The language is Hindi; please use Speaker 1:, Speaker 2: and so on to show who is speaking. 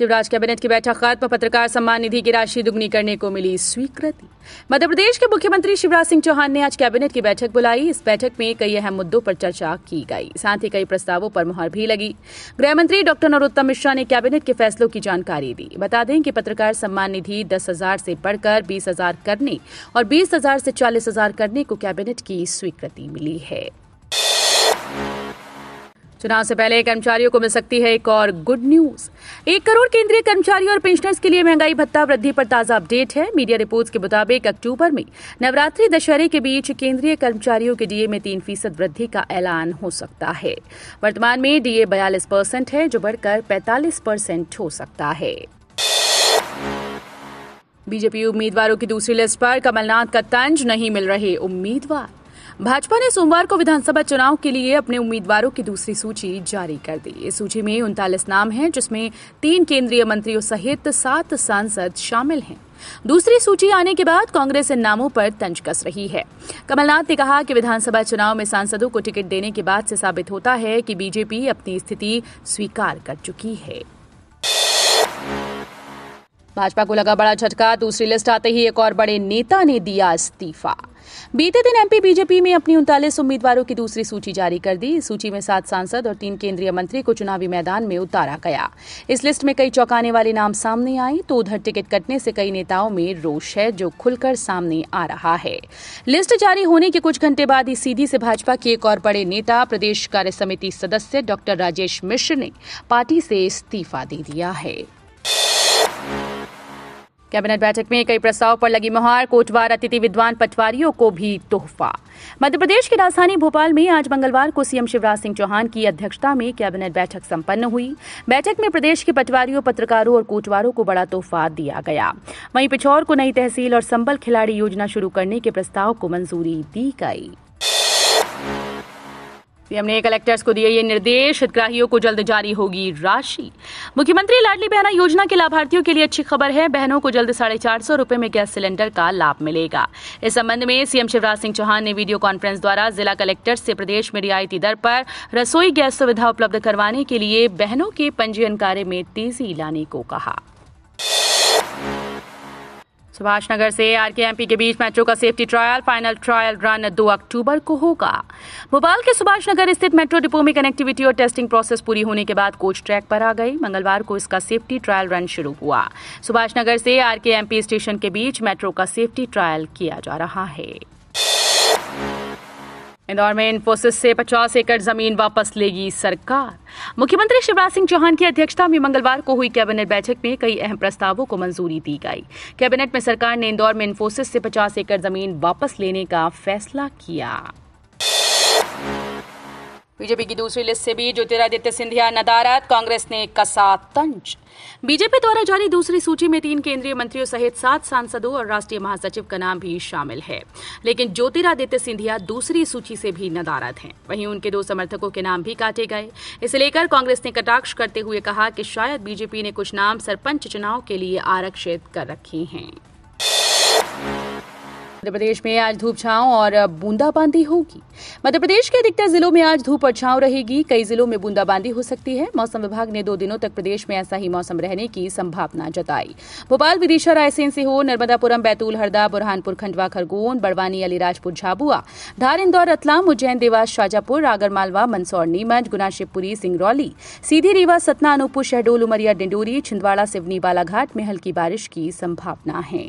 Speaker 1: शिवराज कैबिनेट की बैठक खत्म पत्रकार सम्मान निधि की राशि दुगनी करने को मिली स्वीकृति मध्य प्रदेश के मुख्यमंत्री शिवराज सिंह चौहान ने आज कैबिनेट की बैठक बुलाई इस बैठक में कई अहम मुद्दों पर चर्चा की गई साथ ही कई प्रस्तावों पर मुहर भी लगी गृह मंत्री डॉक्टर नरोत्तम मिश्रा ने कैबिनेट के फैसलों की जानकारी दी बता दें कि पत्रकार सम्मान निधि दस हजार से बढ़कर बीस हजार करने और बीस हजार से चालीस हजार करने को कैबिनेट की स्वीकृति मिली है चुनाव से पहले कर्मचारियों को मिल सकती है एक और गुड न्यूज एक करोड़ केंद्रीय कर्मचारियों और पेंशनर्स के लिए महंगाई भत्ता वृद्धि पर ताजा अपडेट है मीडिया रिपोर्ट्स के मुताबिक अक्टूबर में नवरात्रि दशहरे के बीच केंद्रीय कर्मचारियों के डीए में तीन फीसद वृद्धि का ऐलान हो सकता है वर्तमान में डीए बयालीस परसेंट है जो बढ़कर पैतालीस परसेंट हो सकता है बीजेपी उम्मीदवारों की दूसरी लिस्ट पर कमलनाथ का तंज नहीं मिल रहे उम्मीदवार भाजपा ने सोमवार को विधानसभा चुनाव के लिए अपने उम्मीदवारों की दूसरी सूची जारी कर दी इस सूची में उनतालीस नाम हैं जिसमें तीन केंद्रीय मंत्रियों सहित सात सांसद शामिल हैं दूसरी सूची आने के बाद कांग्रेस इन नामों पर तंज कस रही है कमलनाथ ने कहा कि विधानसभा चुनाव में सांसदों को टिकट देने के बाद से साबित होता है कि बीजेपी अपनी स्थिति स्वीकार कर चुकी है भाजपा को लगा बड़ा झटका दूसरी लिस्ट आते ही एक और बड़े नेता ने दिया इस्तीफा बीते दिन एमपी बीजेपी में अपनी उनतालीस उम्मीदवारों की दूसरी सूची जारी कर दी इस सूची में सात सांसद और तीन केंद्रीय मंत्री को चुनावी मैदान में उतारा गया इस लिस्ट में कई चौंकाने वाले नाम सामने आए तो उधर टिकट कटने से कई नेताओं में रोष है जो खुलकर सामने आ रहा है लिस्ट जारी होने के कुछ घंटे बाद ही सीधी से भाजपा के एक और बड़े नेता प्रदेश कार्य समिति सदस्य डॉक्टर राजेश मिश्र ने पार्टी से इस्तीफा दे दिया है कैबिनेट बैठक में कई प्रस्ताव पर लगी मुहार कोटवार अतिथि विद्वान पटवारियों को भी तोहफा मध्य प्रदेश की राजधानी भोपाल में आज मंगलवार को सीएम शिवराज सिंह चौहान की अध्यक्षता में कैबिनेट बैठक संपन्न हुई बैठक में प्रदेश के पटवारियों पत्रकारों और कोटवारों को बड़ा तोहफा दिया गया वहीं पिछौर को नई तहसील और संबल खिलाड़ी योजना शुरू करने के प्रस्ताव को मंजूरी दी गई सीएम ने कलेक्टर्स को दिए ये निर्देश हितग्राहियों को जल्द जारी होगी राशि मुख्यमंत्री लाडली बहना योजना के लाभार्थियों के लिए अच्छी खबर है बहनों को जल्द साढ़े चार सौ रूपये में गैस सिलेंडर का लाभ मिलेगा इस संबंध में सीएम शिवराज सिंह चौहान ने वीडियो कॉन्फ्रेंस द्वारा जिला कलेक्टर से प्रदेश में रियायती दर पर रसोई गैस सुविधा उपलब्ध करवाने के लिए बहनों के पंजीयन कार्य में तेजी लाने को कहा सुभाष नगर से एमपी के बीच मेट्रो का safety trial final trial run 2 अक्टूबर को होगा भोपाल के सुभाष नगर स्थित मेट्रो डिपो में कनेक्टिविटी और टेस्टिंग प्रोसेस पूरी होने के बाद कोच ट्रैक पर आ गई मंगलवार को इसका सेफ्टी ट्रायल रन शुरू हुआ सुभाष नगर से एमपी स्टेशन के बीच मेट्रो का सेफ्टी ट्रायल किया जा रहा है इंदौर में इन्फोसिस से 50 एकड़ जमीन वापस लेगी सरकार मुख्यमंत्री शिवराज सिंह चौहान की अध्यक्षता में मंगलवार को हुई कैबिनेट बैठक में कई अहम प्रस्तावों को मंजूरी दी गई कैबिनेट में सरकार ने इंदौर में इन्फोसिस से 50 एकड़ जमीन वापस लेने का फैसला किया बीजेपी की दूसरी लिस्ट से भी ज्योतिरादित्य सिंधिया नदारद कांग्रेस ने कसा तंज बीजेपी द्वारा जारी दूसरी सूची में तीन केंद्रीय मंत्रियों सहित सात सांसदों और राष्ट्रीय महासचिव का नाम भी शामिल है लेकिन ज्योतिरादित्य सिंधिया दूसरी सूची से भी नदारद हैं वहीं उनके दो समर्थकों के नाम भी काटे गए इसे लेकर कांग्रेस ने कटाक्ष करते हुए कहा कि शायद बीजेपी ने कुछ नाम सरपंच चुनाव के लिए आरक्षित कर रखे हैं मध्य प्रदेश में आज धूप छाव और बूंदाबांदी होगी मध्य प्रदेश के अधिकतर जिलों में आज धूप और छाव रहेगी कई जिलों में बूंदाबांदी हो सकती है मौसम विभाग ने दो दिनों तक प्रदेश में ऐसा ही मौसम रहने की संभावना जताई भोपाल विदिशा रायसेन से हो नर्मदापुरम बैतूल हरदा बुरहानपुर खंडवा खरगोन बड़वानी अलीराजपुर झाबुआ धार इंदौर रतलाम उज्जैन देवास शाजापुर आगरमालवा मंदसौर नीमच गुना शिवपुरी सिंगरौली सीधी रीवा सतना अनूपपुर शहडोल उमरिया डिंडोरी छिंदवाड़ा सिवनी बालाघाट में हल्की बारिश की संभावना है